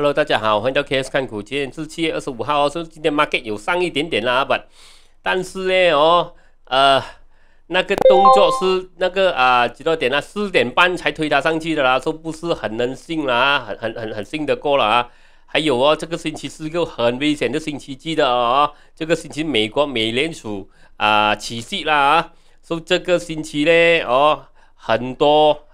Hello，大家好，欢迎到 KS 看股今天是七月二十五号哦，说今天 market 有上一点点啦，但但是呢，哦，呃，那个动作是那个啊，几多点啊？四点半才推它上去的啦，说不是很能信啦，很很很很信得过了啊。还有哦，这个星期是个很危险，的星期记的哦，这个星期美国美联储啊起息啦啊，说这个星期呢，哦，很多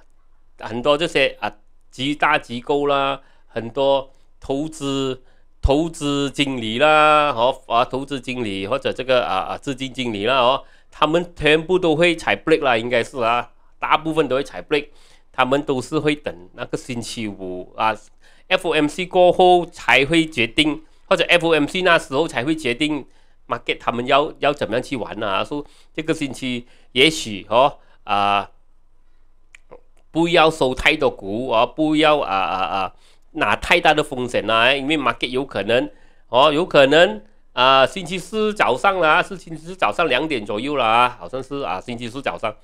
很多这些啊，极大机构啦，很多。投资投资经理啦，和啊投资经理或者这个啊啊资金经理啦哦，他们全部都会踩 break 啦，应该是啊，大部分都会踩 break，他们都是会等那个星期五啊，FMC 过后才会决定，或者 FMC 那时候才会决定 market 他们要要怎么样去玩啊，说这个星期也许哦啊，不要收太多股哦，不要啊啊啊。拿太大的风险啦，因为 market 有可能，哦，有可能啊，星期四早上啦，是星期四早上两点左右啦、啊，好像是啊，星期四早上。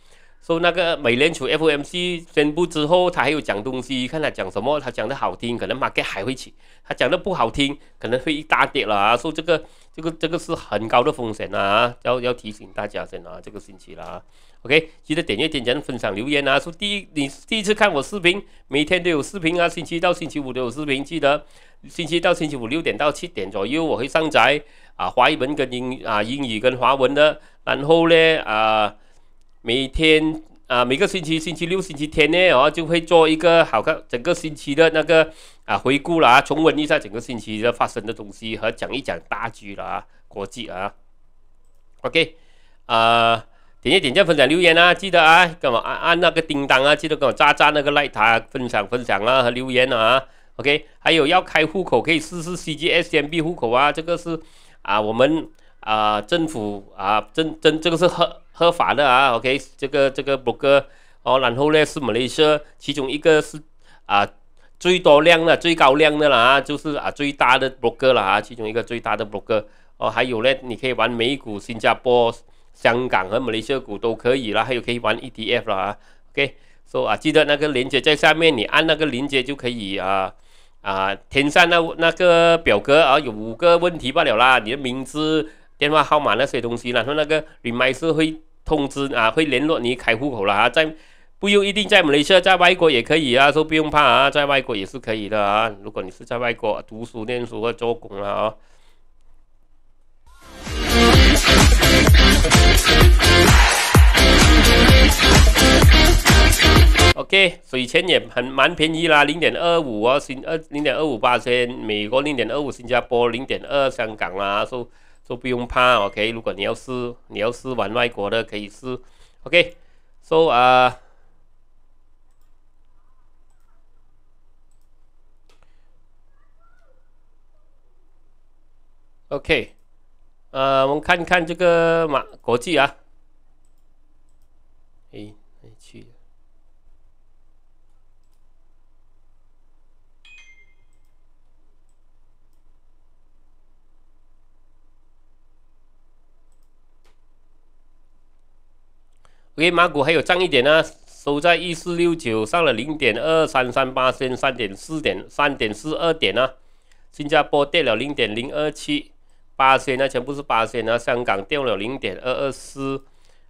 说那个美联储 FOMC 宣布之后，他还有讲东西，看他讲什么。他讲的好听，可能 market 还会起；他讲的不好听，可能会大跌了啊。说这个，这个，这个是很高的风险啊，要要提醒大家先啊，这个星期了啊。OK，记得点一点赞、分享、留言啊。说第一，你第一次看我视频，每天都有视频啊，星期到星期五都有视频。记得星期到星期五六点到七点左右，我会上载啊，华语文跟英啊英语跟华文的。然后呢啊。每天啊，每个星期星期六、星期天呢，哦，就会做一个好看整个星期的那个啊回顾了啊，重温一下整个星期的发生的东西和讲一讲大局了啊，国际啊。OK，啊，点一点赞、分享、留言啊，记得啊，给我按按那个叮当啊，记得给我炸炸那个赖啊，分享分享啊，和留言啊。OK，还有要开户口可以试试 CGSMB 户口啊，这个是啊我们。啊，政府啊，政政这个是合合法的啊。OK，这个这个博哥哦，然后呢是马来西亚，其中一个是啊最多量的、最高量的啦就是啊最大的博哥啦、啊，其中一个最大的博哥哦，还有呢，你可以玩美股、新加坡、香港和马来西亚股都可以啦，还有可以玩 ETF 啦、啊。OK，所以啊，记得那个链接在下面，你按那个链接就可以啊啊，填上那那个表格啊，有五个问题罢了啦，你的名字。电话号码那些东西然后那个 r 领迈是会通知啊，会联络你开户口了啊，在不用一定在马来西亚，在外国也可以啊，说不用怕啊，在外国也是可以的啊。如果你是在外国读书、念书或做工了啊。OK，水钱也很蛮便宜啦，零点二五啊，新二零点二五八千，美国零点二五，新加坡零点二，香港啦说。都不用怕，OK。如果你要是你要是玩外国的，可以试。o k So 啊，OK，呃，我们看看这个马国际啊。给马股还有涨一点呢，收在一四六九，上了零点二三三八仙，三点四点，三点四二点啊。新加坡跌了零点零二七八仙，那全部是八仙啊。香港掉了零点二二四，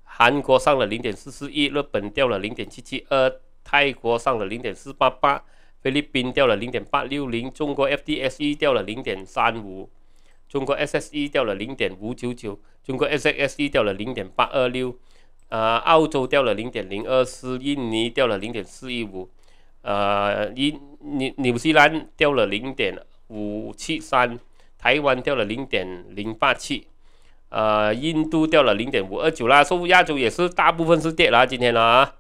韩国上了零点四四一，日本掉了零点七七二，泰国上了零点四八八，菲律宾掉了零点八六零，中国 F D S E 掉了零点三五，中国 S S E 掉了零点五九九，中国 S X S E 掉了零点八二六。呃，澳洲掉了零点零二四，印尼掉了零点四一五，呃，印纽纽西兰掉了零点五七三，台湾掉了零点零八七，呃，印度掉了零点五二九啦，说亚洲也是大部分是跌啦，今天啦啊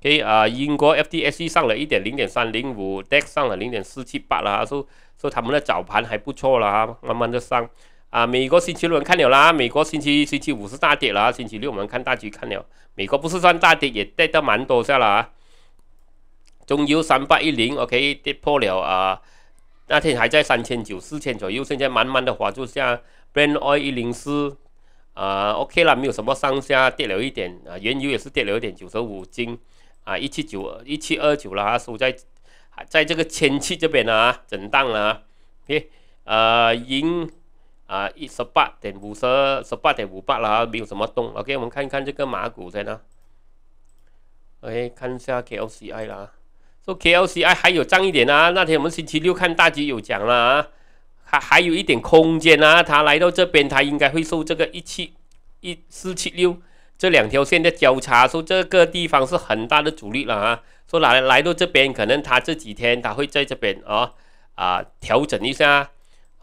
，OK 啊，英国 FTSE 上了一点零点三零五，DAX 上了零点四七八啦，说说他们的早盘还不错啦，慢慢的上。啊，美国星期六看了啦，美国星期星期五是大跌啦，星期六我们看大局看了。美国不是算大跌，也跌得蛮多下了啊。中油三八一零，OK，跌破了啊。那天还在三千九、四千左右，现在慢慢的滑，就下 Brent Oil 一零四，啊，OK 了，没有什么上下，跌了一点啊。原油也是跌了一点，九十五斤啊，一七九一七二九了啊，收在，在这个千七这边了啊，震荡了啊。诶，啊，银。啊，一十八点五十，十八点五八了啊，没有什么动。OK，我们看看这个马股在哪 OK，看一下 KLCI 啦，说 KLCI 还有涨一点啊。那天我们星期六看大局有讲了啊，还还有一点空间啊。他来到这边，他应该会受这个一七一四七六这两条线的交叉说、这个地方是很大的阻力了啊。说来来到这边，可能他这几天他会在这边啊啊调整一下。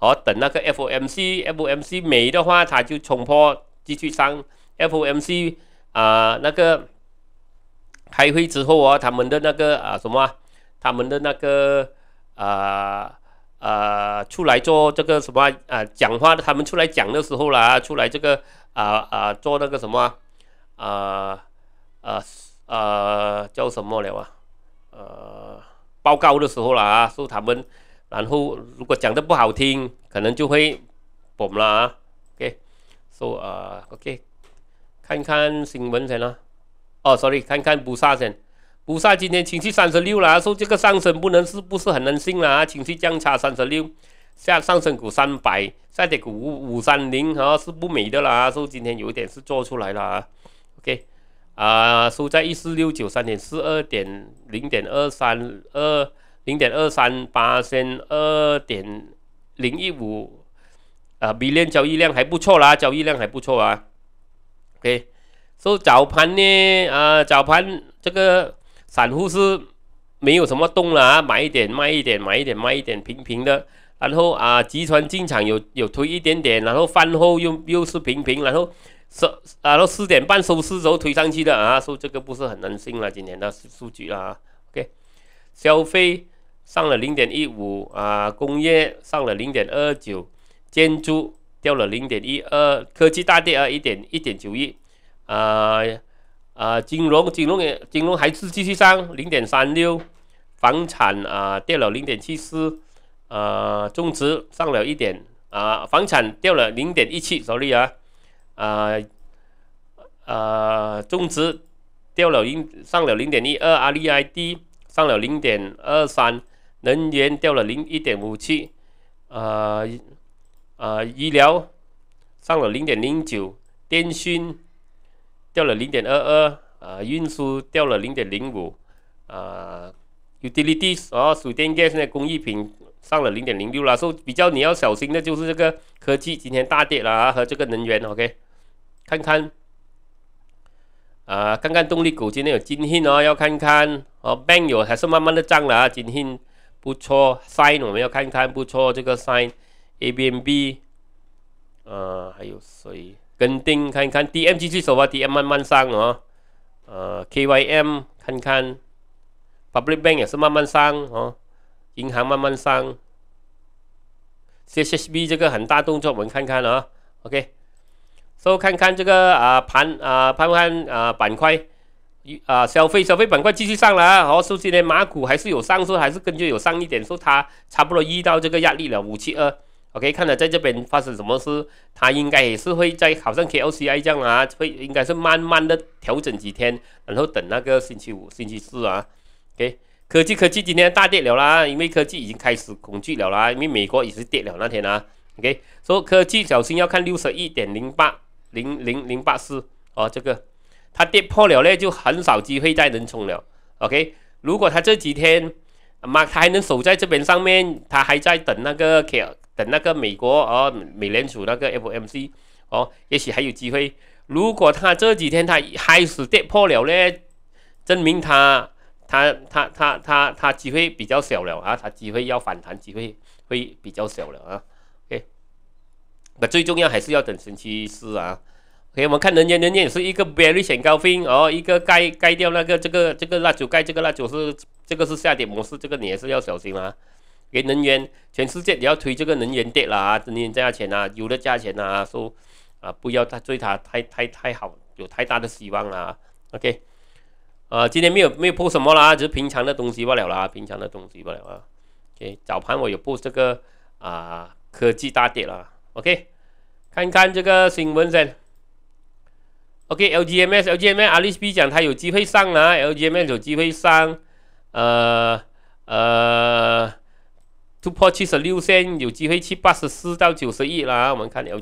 好，等那个 FOMC，FOMC 没的话，它就冲破继续上。FOMC 啊，那个开会之后啊，他们的那个啊什么，他们的那个啊啊出来做这个什么啊讲话的，他们出来讲的时候啦，出来这个啊啊做那个什么啊啊啊叫什么了啊？呃，报告的时候了啊，他们。然后，如果讲的不好听，可能就会崩了。啊。OK，说啊，OK，看看新闻先啦。哦，sorry，看看菩萨先。菩萨今天情绪三十六了，说这个上升不能是，不是很能信了啊？情绪降差三十六，下上升股三百，下跌股五三零啊，是不美的啦。说今天有一点是做出来了。啊。OK，啊，收在一四六九三点四二点零点二三二。零点二三八千二点零一五，啊，B 链交易量还不错啦，交易量还不错啊。OK，说早盘呢，啊，早盘这个散户是没有什么动了啊，买一点卖一点，买一点卖一点，平平的。然后啊，集团进场有有推一点点，然后饭后又又是平平，然后收，然后四点半收市时候推上去的啊，说这个不是很能信了，今年的数据啊。OK，消费。上了零点一五啊，工业上了零点二九，建筑掉了零点一二，科技大跌啊一点一点九亿，啊啊，金融金融也金融还是继续上零点三六，房产啊掉了零点七四，啊，种植上了一点啊，房产掉了零点一七，所以啊啊啊，种植掉了零上了零点一二，阿里 I D 上了零点二三。能源掉了零一点五七，啊啊医疗上了零点零九，电信掉了零点二二，啊运输掉了零点零五，啊 utilities 哦水电 gas 工艺品上了零点零六了。所以比较你要小心的就是这个科技今天大跌了啊和这个能源 OK，看看啊看看动力股今天有金信哦要看看哦 bank 有还是慢慢的涨了啊金信。不错，sign 我们要看看不错这个 sign，A B M B，呃，还有谁？跟定看一看 D M G 续走啊，D M 慢慢上哦，呃 K Y M 看看，Public Bank 也是慢慢上哦，银行慢慢上，C H B 这个很大动作我们看看啊，OK，So 看看这个啊盘啊盘盘啊板块。啊，消费消费板块继续上了，好，说今天马股还是有上缩，还是跟着有上一点，说它差不多遇到这个压力了，五七二，OK，看了在这边发生什么事，它应该也是会在好像 KLCI 这样啊，会应该是慢慢的调整几天，然后等那个星期五、星期四啊，OK，科技科技今天大跌了啦，因为科技已经开始恐惧了啦，因为美国也是跌了那天啊，OK，说科技小心要看六十一点零八零零零八四，哦，这个。它跌破了呢，就很少机会再能冲了。OK，如果它这几天，妈，它还能守在这边上面，它还在等那个，K，等那个美国哦，美联储那个 FMC，哦，也许还有机会。如果它这几天它开始跌破了呢，证明它，它，它，它，它，它机会比较小了啊，它机会要反弹机会会比较小了啊。OK，那最重要还是要等星期四啊。给我们看能源，能源是一个 very 显高分哦，一个盖盖掉那个这个这个蜡烛盖这个蜡烛是这个是下跌模式，这个你还是要小心啊。给能源，全世界你要推这个能源跌了啊，能源价钱啊，油的价钱啊，说啊不要再追它太太太好，有太大的希望了。OK，啊，今天没有没有 post 什么了，只是平常的东西罢了啦，平常的东西罢了啊。OK，早盘我有 post 这个啊科技大跌了，OK，看看这个新闻先。OK，LGMs，LGMs，阿 e B 讲他有机会上啊 l g m s 有机会上，呃呃，突破七十六线有机会去八十四到九十亿啦。我们看 LGMs，OK，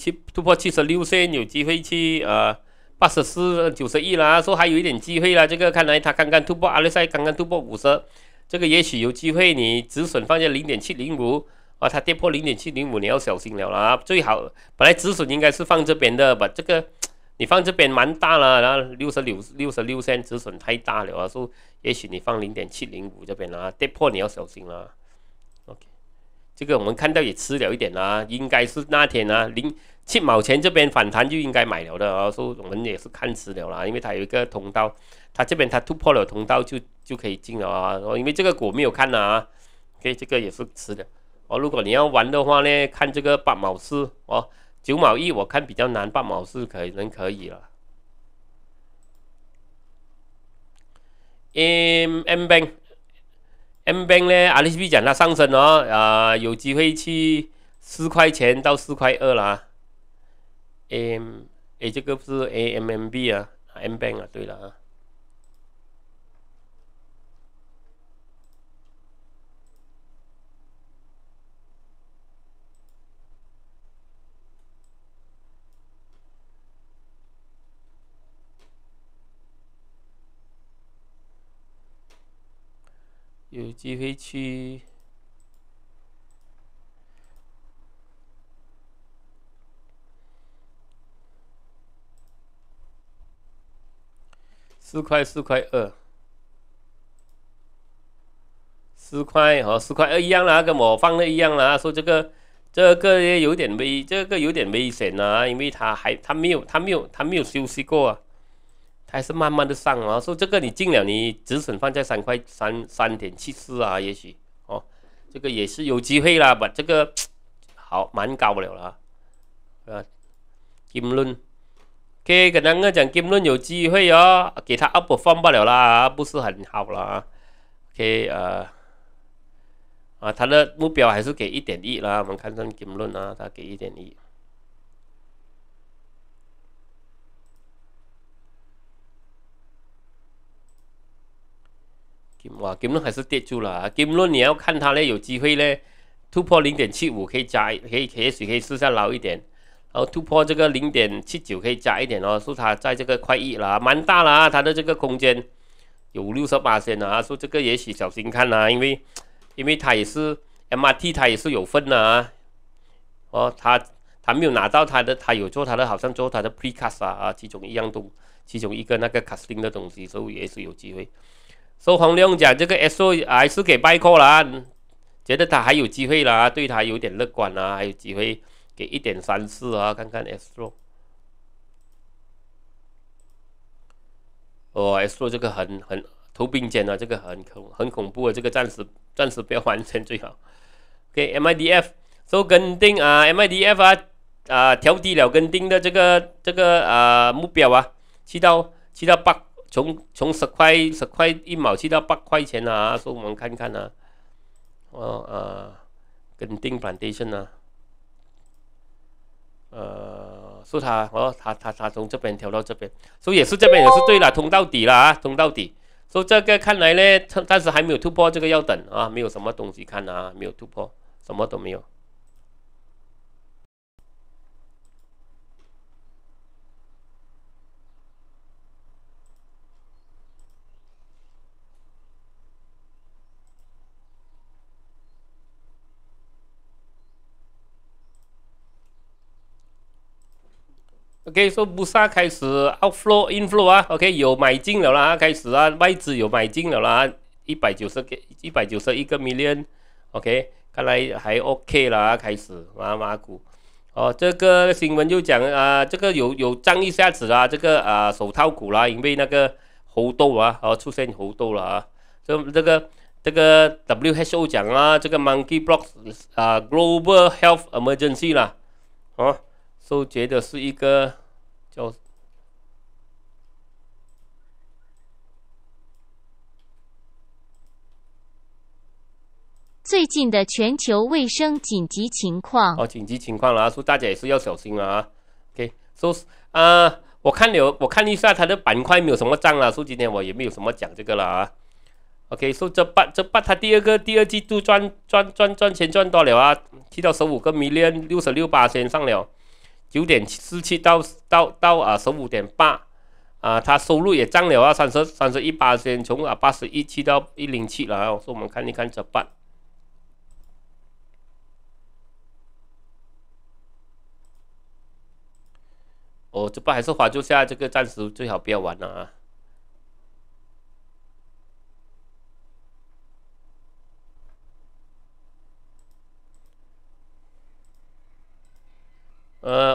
去突破七十六线有机会去啊。八十四九十亿啦，说还有一点机会啦。这个看来他刚刚突破阿瑞塞，刚刚突破五十，这个也许有机会。你止损放在零点七零五啊，它跌破零点七零五你要小心了啦。最好本来止损应该是放这边的，把这个你放这边蛮大了。然后六十六六十六线止损太大了啊，说也许你放零点七零五这边啦，跌破你要小心了。这个我们看到也吃了一点啦，应该是那天啊零七毛钱这边反弹就应该买了的啊，说我们也是看吃了啦，因为它有一个通道，它这边它突破了通道就就可以进了啊，因为这个股没有看呢啊，所以这个也是吃的哦。如果你要玩的话呢，看这个八毛四哦，九毛一我看比较难，八毛四可能可以了。M M B。M 币咧，RCP 讲它上升哦，啊，有机会去四块钱到四块二了啊。M，诶，这个不是 AMMB 啊，M Bank 啊，对了啊。有机会去四块四块二，四块和四块二一样啦，跟我放的一样啦。说这个，这个也有点危，这个有点危险啊，因为他还他没有他没有他没有休息过啊。还是慢慢的上啊！说这个你进了，你止损放在三块三三点七四啊，也许哦，这个也是有机会啦。把这个 好蛮高不了了，呃，金论，K 跟大家讲金论有机会哦，给他 up 放不了啦，不是很好啦。啊。K 呃啊，他的目标还是给一点一啦，我们看上金论啊，他给一点一。哇，金论还是跌住了啊！金论，你要看它嘞，有机会嘞，突破零点七五可以加，可以，也许可以试下捞一点。然后突破这个零点七九可以加一点哦。说它在这个快一了，蛮大了啊！它的这个空间有六十八线了啊。说这个也许小心看啊，因为，因为它也是 MRT，它也是有份的啊。哦，它，它没有拿到它的，它有做它的，好像做它的 precast 啊，其中一样东，其中一个那个 castin 的东西，所以也是有机会。收黄亮讲这个 S O 还是给拜扣了，觉得他还有机会啦，对他有点乐观啦，还有机会给一点三四啊，看看 S O。哦 s O 这个很很头并肩啊，这个很恐很恐怖啊，这个暂时暂时不要完升最好。OK，MIDF，so、跟定啊，MIDF 啊啊调低了跟定的这个这个啊目标啊，七到七到八。从从十块十块一毛七到八块钱啊，说我们看看啊，哦啊跟定 plantation 啊，呃，是他哦，他他他从这边调到这边，说也是这边也是对了，通到底了啊，通到底，说这个看来呢，但是还没有突破，这个要等啊，没有什么东西看啊，没有突破，什么都没有。OK，so 不杀开始 outflow inflow 啊，OK 有买进了啦，开始啊，外资有买进了啦，一百九十个一百九十一个 million，OK，看来还 OK 了啊，开始马马股，哦，这个新闻就讲啊，这个有有涨一下子啦，这个啊手套股啦，因为那个猴痘啊，哦出现猴痘了啊，这这个这个 W h #O 讲啊，这个 m o n k e y b l o c s 啊 Global Health Emergency 啦，哦。都觉得是一个叫最近的全球卫生紧急情况哦，紧急情况了啊！说大家也是要小心了啊。OK，说啊，我看了，我看一下它的板块没有什么涨了，说今天我也没有什么讲这个了啊。OK，说这把这把它第二个第二季度赚赚赚赚钱赚多了啊，提到十五个迷恋六十六八先上了。九点四七到到到啊，十五点八，啊，它收入也涨了啊，三十三十一八千，从啊八十一七到一零七了啊，所以我们看一看这八，哦，这八还是划就下，这个暂时最好不要玩了啊。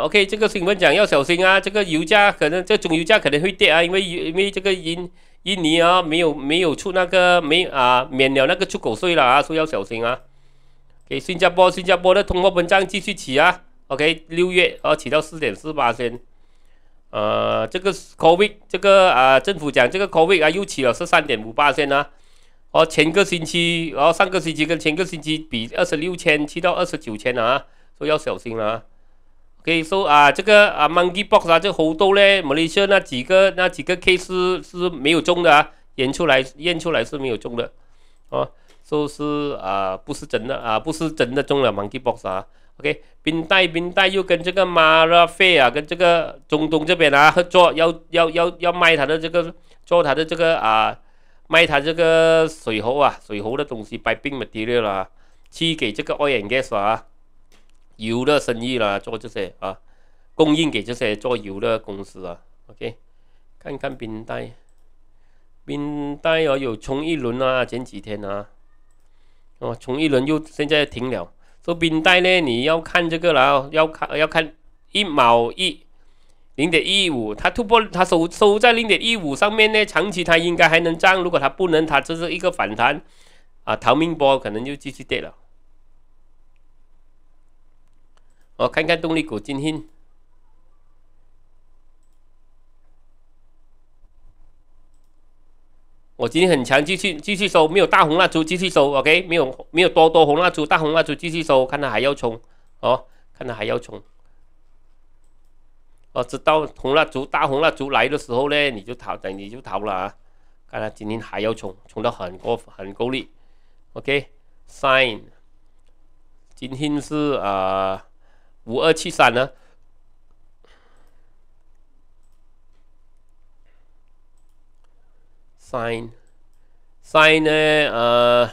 O.K. 这个新闻讲要小心啊，这个油价可能这种油价可能会跌啊，因为因为这个印印尼啊没有没有出那个没啊免了那个出口税了啊，所以要小心啊。给新加坡，新加坡的通货膨胀继续起啊。O.K. 六月啊起到四点四八先。呃，这个 COVID 这个啊政府讲这个 COVID 啊又起了十三点五八先啊，哦前个星期哦上个星期跟前个星期比二十六千去到二十九千了啊，所以要小心了啊。可以说啊，这个啊，Monkey Box 啊，这好多咧，马来西亚那几个那几个 case 是没有中的啊，验出来验出来是没有中的，哦，说是啊，不是真的啊，不是真的中了 Monkey Box 啊。OK，冰袋冰袋又跟这个 m a r a f e i 跟这个中东这边啊合作，要要要要卖他的这个做他的这个啊卖他这个水猴啊水猴的东西 p 冰 p i n g Material 啊，去给这个 Oil and Gas 啊。游乐生意啦，做这些啊，供应给这些做游乐公司啊。OK，看看冰袋，冰袋哦，有冲一轮啊，前几天啊，哦，冲一轮又现在停了。说冰袋呢，你要看这个了，要看要看一毛一，零点一五，它突破，它收收在零点一五上面呢，长期它应该还能涨。如果它不能，它就是一个反弹啊，逃命波可能就继续跌了。我看看动力股，今天我今天很强，继续继续收，没有大红蜡烛，继续收，OK，没有没有多多红蜡烛，大红蜡烛继续收，看他还要冲哦，看他还要冲。哦，直到红蜡烛、大红蜡烛来的时候呢，你就逃，等你就逃了啊！看来今天还要冲，冲到很过很够力，OK，Sign，今天是啊。五二七三呢？s i n 三 n 呢？呃，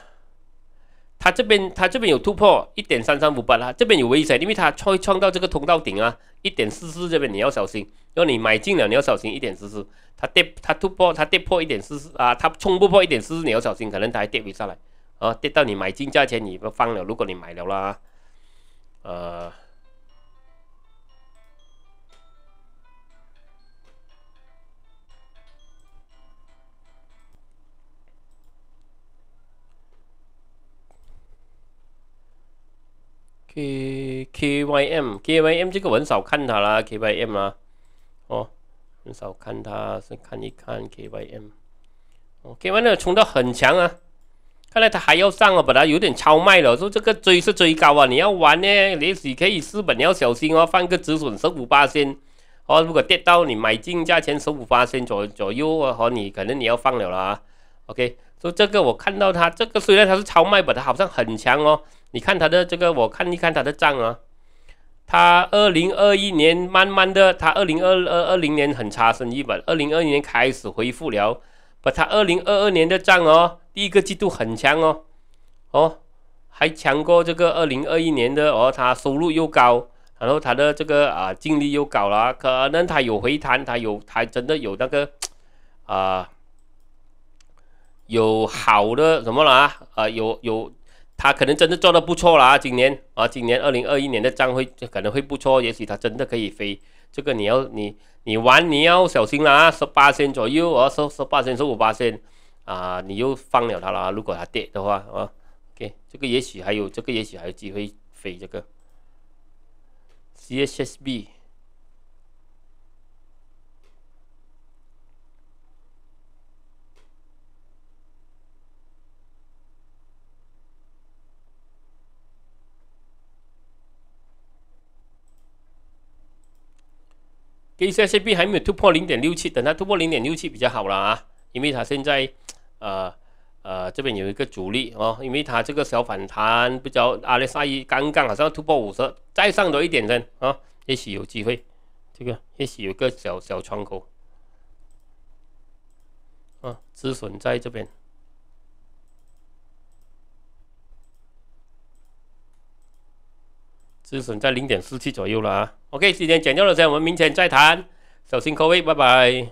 它这边它这边有突破一点三三五八啦，这边有危险，因为它创创到这个通道顶啊。一点四四这边你要小心，如果你买进了，你要小心一点四四，它跌它突破它跌破一点四四啊，它冲不破一点四四，你要小心，可能它跌回下来啊，跌到你买进价钱你不放了，如果你买了啦，啊，呃。K K Y M K Y M 这个很少看它啦，K Y M 啊，哦，很少看它，是看一看 K Y M，哦，K Y M 冲到很强啊，看来他还要上啊，本来有点超卖了，说这个追是追高啊，你要玩呢，你史可以资本你要小心哦，放个止损十五八仙，哦，如果跌到你买进价钱十五八仙左左右啊，和你可能你要放了啦，OK，说这个我看到他这个虽然他是超卖，本来好像很强哦。你看他的这个，我看一看他的账啊。他二零二一年慢慢的，他二零二二二零年很差生意吧？二零二年开始恢复了，把他二零二二年的账哦，第一个季度很强哦，哦，还强过这个二零二一年的，哦，他收入又高，然后他的这个啊净利又高了，可能他有回弹，他有他真的有那个啊，有好的什么了啊？啊，有有。他可能真的做的不错了啊！今年啊，今年二零二一年的账会可能会不错，也许他真的可以飞。这个你要你你玩你要小心了啊！收八千左右啊，收十八千十五八千啊，你又放了他了啊！如果他跌的话啊，OK，这个也许还有这个也许还有机会飞这个，CHSB。C S B 还没有突破零点六七，等它突破零点六七比较好了啊，因为它现在，呃呃，这边有一个阻力哦，因为它这个小反弹，比较阿阿萨伊刚刚好像突破五十，再上多一点的啊，也许有机会，这个也许有个小小窗口，啊，止损在这边。止损在零点四七左右了啊。OK，今天讲到这，我们明天再谈。小心各位，拜拜。